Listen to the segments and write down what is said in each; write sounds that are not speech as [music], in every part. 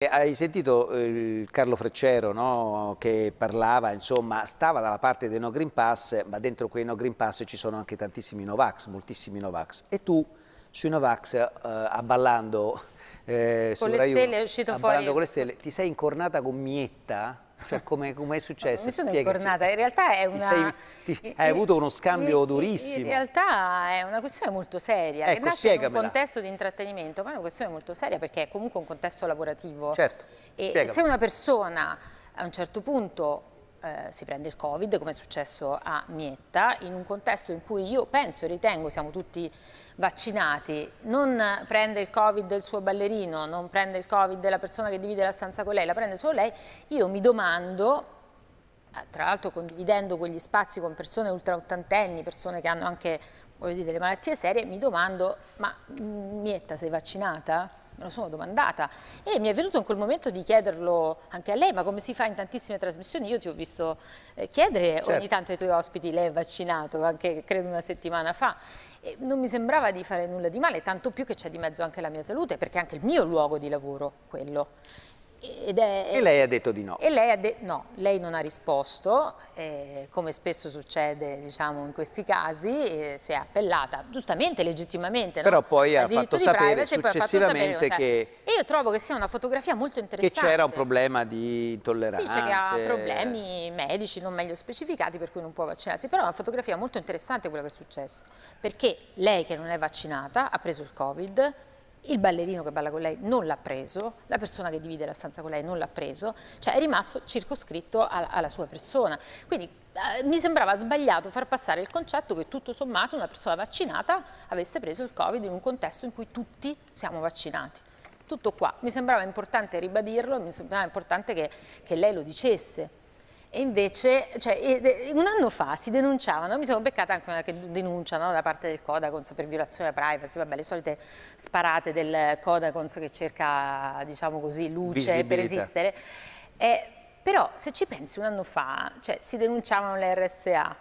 Hai sentito eh, il Carlo Freccero no? che parlava, insomma, stava dalla parte dei no green pass, ma dentro quei no green pass ci sono anche tantissimi Novax, moltissimi Novax. E tu sui Novax, eh, abballando, eh, con, su le Raiuno, abballando con le stelle, ti sei incornata con Mietta? Cioè, [laughs] come, è successo? Mi sono Spiegaci. incornata, in realtà è una... Sei, ti, hai avuto uno scambio in, durissimo. In realtà è una questione molto seria, ecco, che nasce spiegamela. in un contesto di intrattenimento, ma è una questione molto seria perché è comunque un contesto lavorativo. Certo, e, e se una persona a un certo punto eh, si prende il Covid, come è successo a Mietta, in un contesto in cui io penso e ritengo siamo tutti vaccinati, non prende il Covid il suo ballerino, non prende il Covid la persona che divide la stanza con lei, la prende solo lei, io mi domando eh, tra l'altro condividendo quegli spazi con persone ultra ottantenni, persone che hanno anche dire, delle malattie serie, mi domando, ma mm, Mietta sei vaccinata? me lo sono domandata e mi è venuto in quel momento di chiederlo anche a lei, ma come si fa in tantissime trasmissioni, io ti ho visto eh, chiedere certo. ogni tanto ai tuoi ospiti, lei è vaccinato anche credo una settimana fa, e non mi sembrava di fare nulla di male, tanto più che c'è di mezzo anche la mia salute, perché è anche il mio luogo di lavoro quello. È, e lei ha detto di no. E lei ha detto no, lei non ha risposto, eh, come spesso succede diciamo, in questi casi, eh, si è appellata, giustamente, legittimamente. No? Però poi ha fatto, privacy, poi ha fatto sapere successivamente che... E io trovo che sia una fotografia molto interessante. Che c'era un problema di intolleranza. Dice che ha problemi medici non meglio specificati per cui non può vaccinarsi, però è una fotografia molto interessante quella che è successo, perché lei che non è vaccinata ha preso il Covid, il ballerino che balla con lei non l'ha preso, la persona che divide la stanza con lei non l'ha preso, cioè è rimasto circoscritto alla, alla sua persona. Quindi eh, mi sembrava sbagliato far passare il concetto che tutto sommato una persona vaccinata avesse preso il Covid in un contesto in cui tutti siamo vaccinati. Tutto qua, mi sembrava importante ribadirlo, mi sembrava importante che, che lei lo dicesse. E invece, cioè, un anno fa si denunciavano, mi sono beccata anche una denuncia no, da parte del Codacons per violazione della privacy, vabbè, le solite sparate del Codacons che cerca, diciamo così, luce per esistere. Eh, però se ci pensi un anno fa, cioè, si denunciavano le RSA,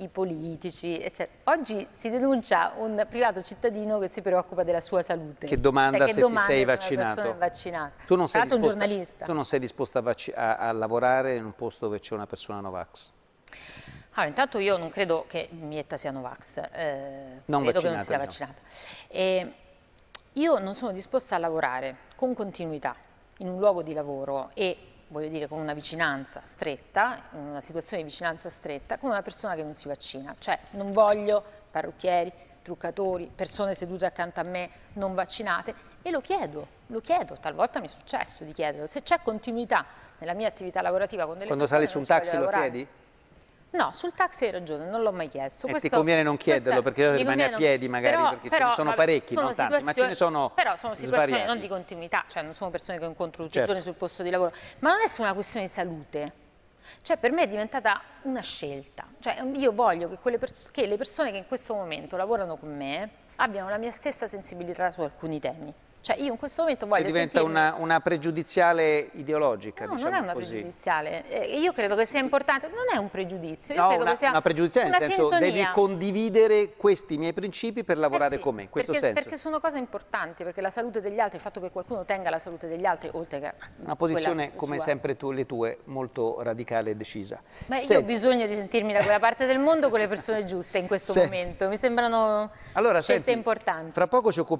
i politici, eccetera. Cioè, oggi si denuncia un privato cittadino che si preoccupa della sua salute. Che domanda cioè, che se domanda ti sei vaccinato. vaccinata. Tu non, sei giornalista. tu non sei disposto a, a, a lavorare in un posto dove c'è una persona Novax? Allora, intanto io non credo che Mietta sia Novax, eh, non credo che non sia diciamo. vaccinata. No. io non sono disposta a lavorare con continuità in un luogo di lavoro e voglio dire, con una vicinanza stretta, in una situazione di vicinanza stretta, con una persona che non si vaccina. Cioè, non voglio parrucchieri, truccatori, persone sedute accanto a me non vaccinate e lo chiedo, lo chiedo, talvolta mi è successo di chiederlo. Se c'è continuità nella mia attività lavorativa con delle Quando persone... Quando sali su un taxi lo chiedi? No, sul taxi hai ragione, non l'ho mai chiesto. E questo, ti conviene non chiederlo perché rimani a piedi magari però, perché però, ce ne sono vabbè, parecchi, sono no, tanti, ma ce ne sono Però sono situazioni svariati. non di continuità, cioè non sono persone che incontro tutti certo. i giorni sul posto di lavoro, ma non è solo una questione di salute. Cioè per me è diventata una scelta, cioè io voglio che, che le persone che in questo momento lavorano con me abbiano la mia stessa sensibilità su alcuni temi. Cioè io in questo momento cioè, voglio che diventa una, una, pregiudiziale ideologica, no, diciamo non è una così. pregiudiziale. Eh, io credo che sia importante, non è un pregiudizio. Io no, credo una, che sia una pregiudiziale una nel senso sintonia. devi condividere questi miei principi per lavorare eh sì, con me, in questo perché, senso. Perché sono cose importanti, perché la salute degli altri, il fatto che qualcuno tenga la salute degli altri, oltre che Una posizione, come sua. sempre tu, le tue, molto radicale e decisa. Ma Senti. io ho bisogno di sentirmi da quella parte del mondo con le persone giuste in questo Senti. momento. Mi sembrano allora, scelte senti, importanti. Fra poco ci occupiamo